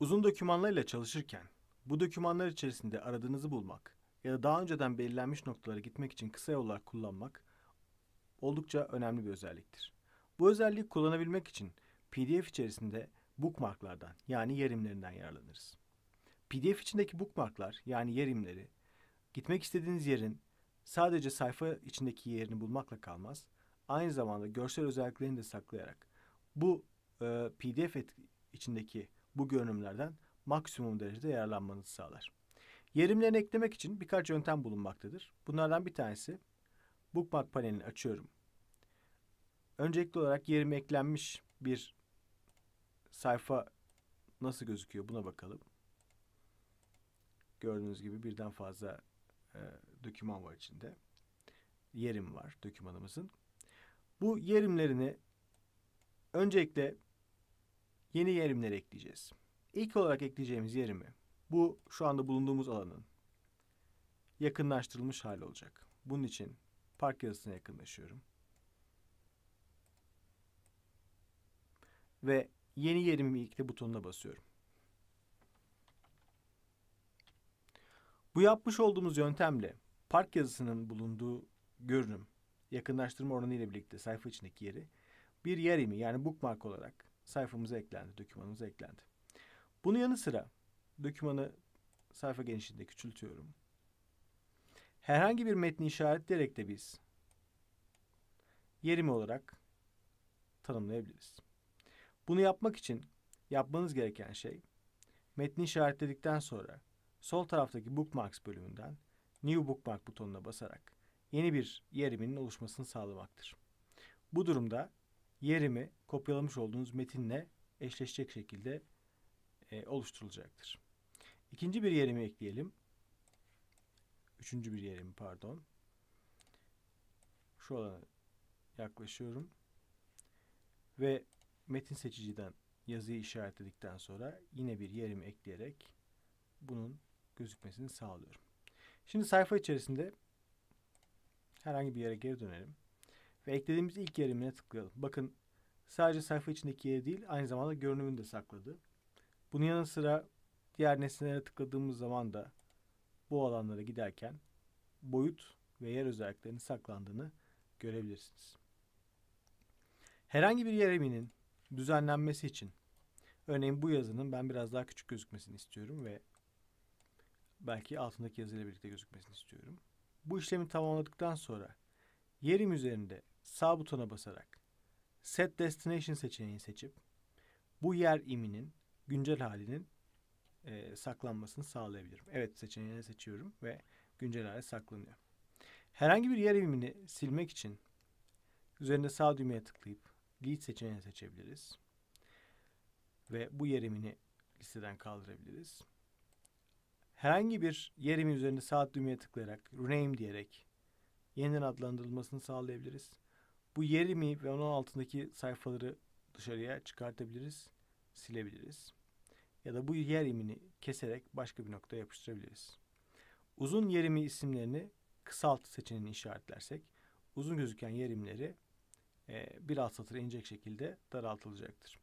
Uzun dokümanlarla çalışırken bu dokümanlar içerisinde aradığınızı bulmak ya da daha önceden belirlenmiş noktalara gitmek için kısa yollar kullanmak oldukça önemli bir özelliktir. Bu özelliği kullanabilmek için PDF içerisinde bookmarklardan yani yerimlerinden imlerinden yararlanırız. PDF içindeki bookmarklar yani yerimleri gitmek istediğiniz yerin sadece sayfa içindeki yerini bulmakla kalmaz, aynı zamanda görsel özelliklerini de saklayarak bu e, PDF içindeki bu görünümlerden maksimum derecede yararlanmanızı sağlar. Yerimlerini eklemek için birkaç yöntem bulunmaktadır. Bunlardan bir tanesi bookmark panelini açıyorum. Öncelikli olarak yerim eklenmiş bir sayfa nasıl gözüküyor buna bakalım. Gördüğünüz gibi birden fazla e, döküman var içinde. Yerim var dökümanımızın. Bu yerimlerini öncelikle yeni yerimleri ekleyeceğiz. İlk olarak ekleyeceğimiz yerimi bu şu anda bulunduğumuz alanın yakınlaştırılmış hali olacak. Bunun için park yazısına yakınlaşıyorum. Ve yeni yerimi ilkte butonuna basıyorum. Bu yapmış olduğumuz yöntemle park yazısının bulunduğu görünüm, yakınlaştırma oranı ile birlikte sayfa içindeki yeri bir yerimi yani bookmark olarak sayfamıza eklendi, dokümanımıza eklendi. Bunun yanı sıra dokümanı sayfa genişliğinde küçültüyorum. Herhangi bir metni işaretleyerek de biz yerimi olarak tanımlayabiliriz. Bunu yapmak için yapmanız gereken şey metni işaretledikten sonra sol taraftaki Bookmarks bölümünden New Bookmark butonuna basarak yeni bir yerimin oluşmasını sağlamaktır. Bu durumda yerimi kopyalamış olduğunuz metinle eşleşecek şekilde e, oluşturulacaktır. İkinci bir yerimi ekleyelim. Üçüncü bir yerimi pardon. Şu alana yaklaşıyorum. Ve metin seçiciden yazıyı işaretledikten sonra yine bir yerimi ekleyerek bunun gözükmesini sağlıyorum. Şimdi sayfa içerisinde herhangi bir yere geri dönelim ve eklediğimiz ilk yerimine tıklayalım. Bakın sadece sayfa içindeki yeri değil aynı zamanda görünümünü de sakladı. Bunun yanı sıra diğer nesnelere tıkladığımız zaman da bu alanlara giderken boyut ve yer özelliklerinin saklandığını görebilirsiniz. Herhangi bir yer düzenlenmesi için örneğin bu yazının ben biraz daha küçük gözükmesini istiyorum ve belki altındaki yazıyla birlikte gözükmesini istiyorum. Bu işlemi tamamladıktan sonra yerim üzerinde sağ butona basarak Set Destination seçeneğini seçip bu yer iminin güncel halinin e, saklanmasını sağlayabilirim. Evet seçeneğini seçiyorum ve güncel hale saklanıyor. Herhangi bir yer imini silmek için üzerinde sağ düğmeye tıklayıp Delete seçeneğini seçebiliriz. Ve bu yer imini listeden kaldırabiliriz. Herhangi bir yer imi üzerinde sağ düğmeye tıklayarak rename diyerek yeniden adlandırılmasını sağlayabiliriz. Bu yerimi ve onun altındaki sayfaları dışarıya çıkartabiliriz, silebiliriz. Ya da bu yer imini keserek başka bir noktaya yapıştırabiliriz. Uzun yerimi isimlerini kısalt seçeneğini işaretlersek uzun gözüken yerimleri e, bir alt satır inecek şekilde daraltılacaktır.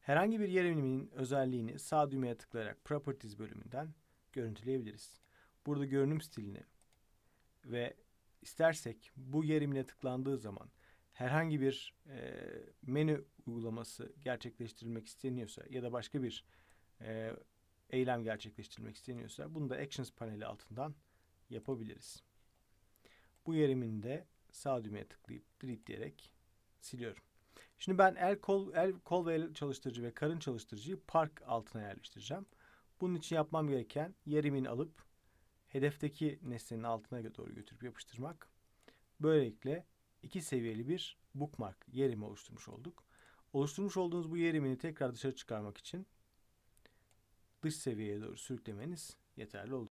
Herhangi bir yeriminin özelliğini sağ düğmeye tıklayarak Properties bölümünden görüntüleyebiliriz. Burada görünüm stilini ve istersek bu yerimine tıklandığı zaman herhangi bir e, menü uygulaması gerçekleştirilmek isteniyorsa ya da başka bir e, eylem gerçekleştirilmek isteniyorsa bunu da Actions paneli altından yapabiliriz. Bu yerimin de sağ düğmeye tıklayıp delete diyerek siliyorum. Şimdi ben el kol, el kol ve el çalıştırıcı ve karın çalıştırıcıyı park altına yerleştireceğim. Bunun için yapmam gereken yerimin alıp hedefteki nesnenin altına doğru götürüp yapıştırmak. Böylelikle iki seviyeli bir bookmark yerimi oluşturmuş olduk. Oluşturmuş olduğunuz bu yerimini tekrar dışarı çıkarmak için dış seviyeye doğru sürüklemeniz yeterli oldu.